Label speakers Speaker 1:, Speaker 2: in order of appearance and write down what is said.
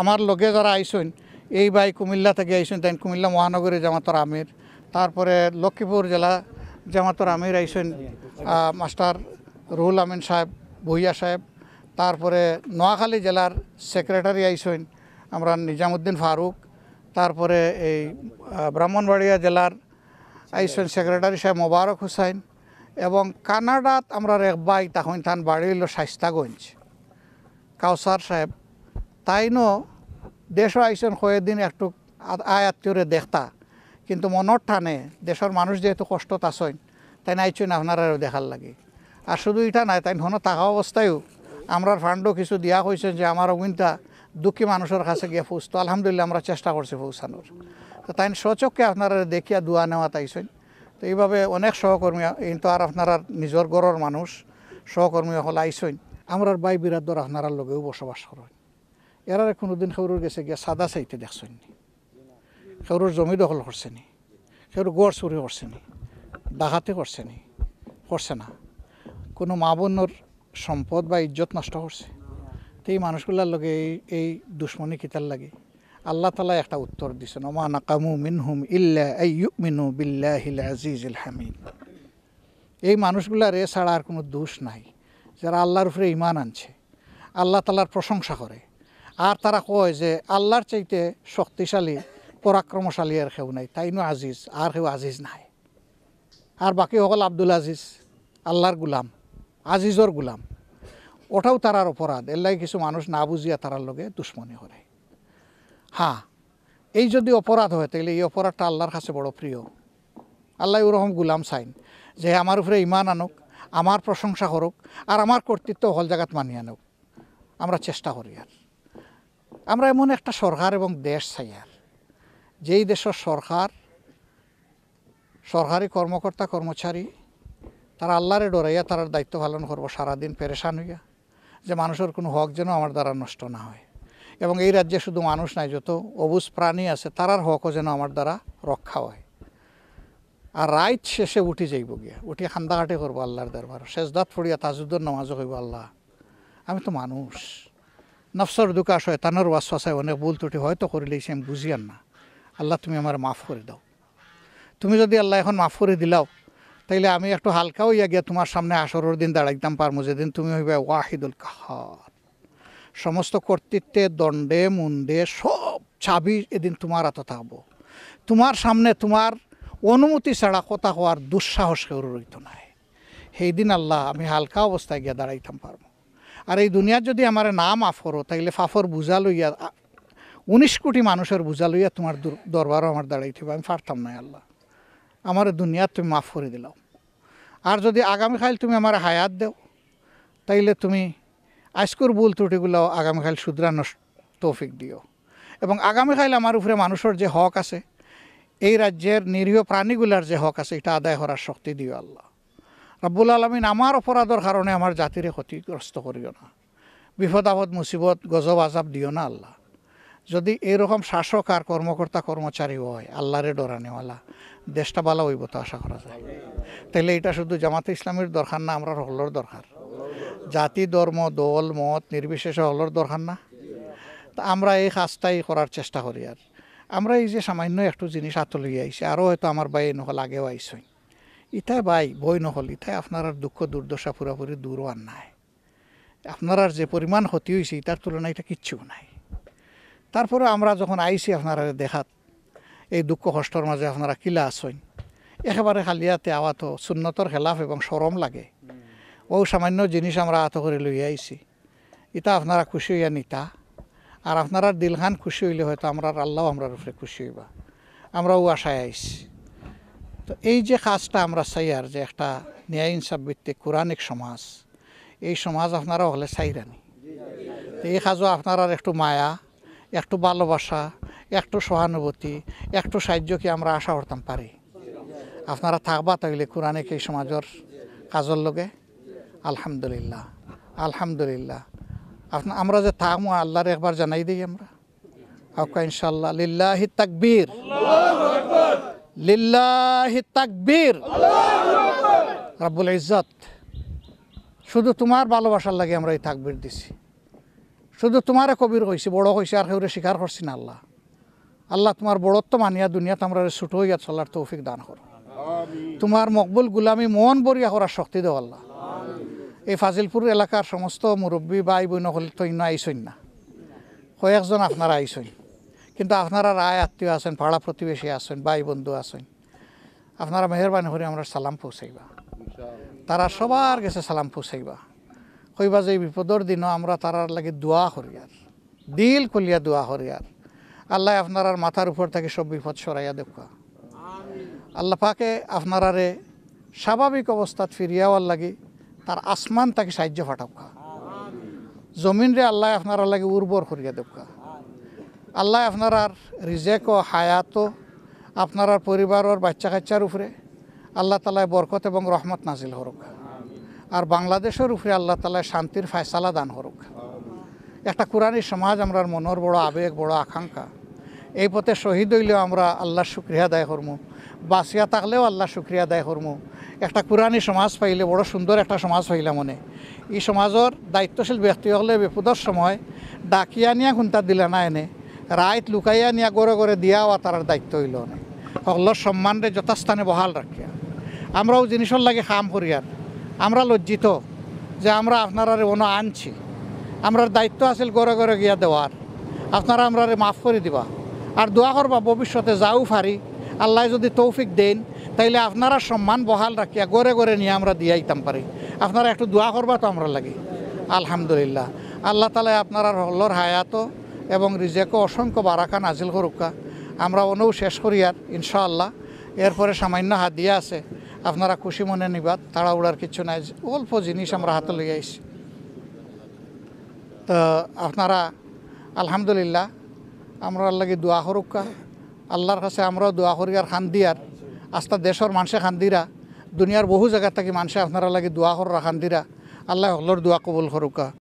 Speaker 1: আমার লগে যারা আইসেন এই বাই কুমিল্লা থেকে আইসেন তাই কুমিল্লা মহানগরী জামাতর আমির তারপরে লক্ষ্মীপুর জেলা জামাতর আমির আইসেন মাস্টার রুহুল আমিন সাহেব ভুইয়া সাহেব তারপরে নোয়াখালী জেলার সেক্রেটারি আইসেন আমরা নিজামুদ্দিন ফারুক তারপরে এই ব্রাহ্মণবাড়িয়া জেলার আইসেন সেক্রেটারি সাহেব মোবারক হুসাইন এবং কানাডাত আমরা এক বাই তখন থান বাড়ি হইল শাইস্তাগঞ্জ কাউসার সাহেব তাইনো দেশ আইসেন দিন একটু আয়াত্তরে দেখতা কিন্তু মনের টানে দেশের মানুষ যেহেতু কষ্টত আসেন তাই আইচুন আরও দেখার লাগে আর শুধু এটা নাই তাই হন থাকা অবস্থায়ও আমরা ফান্ডও কিছু দিয়া হয়েছে যে আমার অগুনটা দুঃখী মানুষের কাছে গিয়ে পৌঁছতো আলহামদুলিল্লাহ আমরা চেষ্টা করছি পৌঁছানোর তো তাই সচককে আপনারা দেখিয়া দোয়া নেওয়া তাইছেন তো এইভাবে অনেক সহকর্মী কিন্তু আর আপনারা নিজের ঘরের মানুষ সহকর্মী হল আইসইন আমরার বাই বিরাদ্দর আপনারা লগেও বসবাস করেন এরারে কোনোদিন সেউরুর গেছে গিয়া সাদা চাইতে দেখছেন সেউরুর জমি দখল করছে নি সেউর গড় চুরি করছে নি ডাকাতি করছে নি করছে না কোনো মা বোনের সম্পদ বা ইজ্জত নষ্ট করছে তো এই মানুষগুলার লগে এই এই দুশ্মনী কিতার লাগে আল্লাহ তালা একটা উত্তর দিছে নমা নাকামু মিনহুম ইল্লা মিনু বিল্লাহিল আজিজিল হামিদ এই মানুষগুলার এ ছাড়া আর কোনো দোষ নাই যারা আল্লাহর উপরে ইমান আনছে আল্লাহ তালার প্রশংসা করে আর তারা কয় যে আল্লাহর চাইতে শক্তিশালী পরাক্রমশালী আর কেউ নাই তাইনো আজিজ আর কেউ আজিজ নাই আর বাকি সকল আব্দুল আজিজ আল্লাহর গুলাম আজিজর গুলাম ওটাও তারার অপরাধ এলাই কিছু মানুষ না বুঝিয়া তারার লগে দুশ্মনী করে হ্যাঁ এই যদি অপরাধ হয় তাহলে এই অপরাধটা আল্লাহর কাছে বড় প্রিয় আল্লাহ ওরকম গুলাম সাইন যে আমার উপরে ইমান আনুক আমার প্রশংসা করুক আর আমার কর্তৃত্ব হল জায়গাত মানিয়ে আনুক আমরা চেষ্টা করি আর আমরা এমন একটা সরকার এবং দেশ চাই আর যেই দেশের সরকার সরকারি কর্মকর্তা কর্মচারী তারা আল্লাহরে ডরাইয়া তার দায়িত্ব পালন করবো সারাদিন পেরেশান হইয়া যে মানুষের কোনো হক যেন আমার দ্বারা নষ্ট না হয় এবং এই রাজ্যে শুধু মানুষ নাই যত অবুজ প্রাণী আছে তারার হকও যেন আমার দ্বারা রক্ষা হয় আর রাইট শেষে উঠি যাইব গিয়া উঠি খান্দাঘাটে করবো আল্লাহর দরবার শেষদাত ফড়িয়া তাজুদ্দর নামাজও হইব আল্লাহ আমি তো মানুষ নফসর দুকাশ হয় তানোর হয় অনেক ভুল ত্রুটি হয়তো করিলেই সে আমি বুঝিয়ান না আল্লাহ তুমি আমার মাফ করে দাও তুমি যদি আল্লাহ এখন মাফ করে দিলাও তাইলে আমি একটু হালকাও ইয়া গিয়া তোমার সামনে আসরের দিন দাঁড়াইতাম পারমু যেদিন তুমি হইবে ওয়াহিদুল কাহার সমস্ত কর্তৃত্বে দণ্ডে মুন্দে সব চাবি এদিন তোমার হাতে থাকবো তোমার সামনে তোমার অনুমতি ছাড়া কথা হওয়ার দুঃসাহস কেউ রইত নাই সেই দিন আল্লাহ আমি হালকা অবস্থায় গিয়া দাঁড়াইতাম পারবো আর এই দুনিয়ার যদি আমার নাম আফরো তাইলে ফাফর বুঝা লইয়া উনিশ কোটি মানুষের বুঝা লইয়া তোমার দরবারও আমার দাঁড়াই থাকবে আমি ফারতাম না আল্লাহ আমার দুনিয়া তুমি মাফ করে দিলাও আর যদি আগামীকাল তুমি আমার হায়াত দেও তাইলে তুমি আজকুর বুল ত্রুটিগুলো আগামীকাল শুদ্রান তৌফিক দিও এবং আগামীকাল আমার উপরে মানুষের যে হক আছে এই রাজ্যের নিরীহ প্রাণীগুলার যে হক আছে এটা আদায় করার শক্তি দিও আল্লাহ রাব্বুল আলমিন আমার অপরাধের কারণে আমার জাতিরে ক্ষতিগ্রস্ত করিও না বিপদ আপদ মুসিবত গজব আজাব দিও না আল্লাহ যদি এরকম শাসক আর কর্মকর্তা কর্মচারী হয় আল্লাহরে ডরানিওয়ালা দেশটা বালা হইব তো আশা করা যায় তাহলে এটা শুধু জামাতে ইসলামের দরকার না আমরা হলর দরকার জাতি ধর্ম দল মত নির্বিশেষে হলর দরকার না তা আমরা এই কাজটাই করার চেষ্টা করি আর আমরা এই যে সামান্য একটু জিনিস আতলিয়ে আইসি আরও হয়তো আমার বাই এনেকুৱা আগেও আইসই ইতা বাই বই নহল ইতাই আপনার দুঃখ দুর্দশা পুরাপুরি দূর আর নাই আপনার যে পরিমাণ ক্ষতি হয়েছে তার তুলনায় এটা কিচ্ছু নাই তারপরে আমরা যখন আইছি আপনারা দেখাত এই দুঃখ কষ্টর মাঝে আপনারা কিলা আসইন একেবারে খালিয়াতে আওয়াত শূন্যতর খেলাফ এবং সরম লাগে ও সামান্য জিনিস আমরা আত করে লই আইসি ইতা আপনারা খুশি হইয়া নিতা আর আপনারা দিলখান খুশি হইলে হয়তো আমরা আল্লাহ আমরার উপরে খুশি হইবা আমরাও আশায় আইছি তো এই যে কাজটা আমরা চাইয়ার যে একটা ন্যায় ইনসাফ ভিত্তিক কোরআনিক সমাজ এই সমাজ আপনারা হলে চাইরানি এই কাজও আপনারা একটু মায়া একটু ভালোবাসা একটু সহানুভূতি একটু সাহায্য কি আমরা আশা করতাম পারি আপনারা থাকবা তাইলে কোরআনিক এই সমাজের কাজের লগে আলহামদুলিল্লাহ আলহামদুলিল্লাহ আপনার আমরা যে থাকবো আল্লাহর একবার জানাই দিই আমরা আউকা ইনশাল্লাহ লিল্লাহি তাকবীর লিল্লাহি তাকবীর রাব্বুল ইজ্জত শুধু তোমার ভালোবাসার লাগে আমরা এই তাকবীর দিছি শুধু তোমারে কবির হয়েছি বড় হয়েছে আর হেউরে স্বীকার করছি না আল্লাহ আল্লাহ তোমার বড়ত্ব মানিয়া দুনিয়াতে আমরা ছুটো হইয়া চলার তৌফিক দান কর তোমার মকবুল গুলামি মন বরিয়া করার শক্তি দেও আল্লাহ এই ফাজিলপুর এলাকার সমস্ত মুরব্বী ভাই বোন তো তৈন্য আইসইন না কয়েকজন আপনারা আইসইন কিন্তু আপনারা রায় আত্মীয় আছেন ভাড়া প্রতিবেশী আছেন ভাই বন্ধু আছেন আপনারা মেহরবানি করে আমরা সালাম পৌঁছাইবা তারা সবার গেছে সালাম পৌঁছাইবা কইবা যে বিপদর দিনও আমরা তারার লাগে দোয়া করি আর দিল কলিয়া দোয়া করি আর আল্লাহ আপনার মাথার উপর থেকে সব বিপদ সরাইয়া দেখবা আল্লাহ পাকে আপনারারে স্বাভাবিক অবস্থাত ফিরিয়াওয়ার লাগি তার আসমান তাকে সাহায্য ফাটাবকা জমিনরে আল্লাহ আপনারা লাগে উর্বর করিয়া দেখা আল্লাহ আপনার রিজেক ও হায়াত আপনার পরিবার ওর বাচ্চা কাচ্চার উপরে আল্লাহ তালায় বরকত এবং রহমত নাজিল হরুক আর বাংলাদেশের উপরে আল্লাহ তালায় শান্তির ফায়সালা দান হরুক একটা কোরআনী সমাজ আমরা মনের বড় আবেগ বড় আকাঙ্ক্ষা এই পথে শহীদ হইলেও আমরা আল্লাহ শুক্রিয়া দায় হরমু বাঁচিয়া থাকলেও আল্লাহ শুক্রিয়া দায় হরমু একটা কোরআনী সমাজ পাইলে বড় সুন্দর একটা সমাজ হইলে মনে এই সমাজের দায়িত্বশীল ব্যক্তি হলে বিপদের সময় ডাকিয়া নিয়ে খুন্তা দিলে না এনে রাইত লুকাইয়া নিয়া গড়ে গড়ে দিয়াও তার দায়িত্ব হইল না সকলের সম্মানরে যথাস্থানে বহাল রাখিয়া আমরাও জিনিসের লাগে হাম করিয়ার আমরা লজ্জিত যে আমরা আপনারা অন আনছি আমরার দায়িত্ব আছিল গড়ে গড়ে গিয়া দেওয়ার আপনারা আমরা মাফ করে দিবা আর দোয়া করবা ভবিষ্যতে যাও ফারি আল্লাহ যদি তৌফিক দেন তাইলে আপনারা সম্মান বহাল রাখিয়া গড়ে গড়ে নিয়ে আমরা দিয়ে আইতাম পারি আপনারা একটু দোয়া করবা তো আমরা লাগে আলহামদুলিল্লাহ আল্লাহ তালে আপনার হল্লর হায়াতো এবং রিজেকো অসংখ্য বারাকা নাজিল করুকা আমরা অনু শেষ করি আর ইনশাআল্লাহ এরপরে সামান্য হাত দিয়ে আছে আপনারা খুশি মনে নিবাদ তাড়াউড়ার কিছু নাই অল্প জিনিস আমরা হাতে লিয়ে আইছি তো আপনারা আলহামদুলিল্লাহ আমরা লাগে দোয়া করুকা আল্লাহর কাছে আমরাও দোয়া করি আর খান দিয়ার আস্তা দেশের মানুষে খান্দিরা দুনিয়ার বহু জায়গা থেকে মানুষে আপনারা লাগে দোয়া করার খান্দিরা আল্লাহ হলর দোয়া কবুল করুকা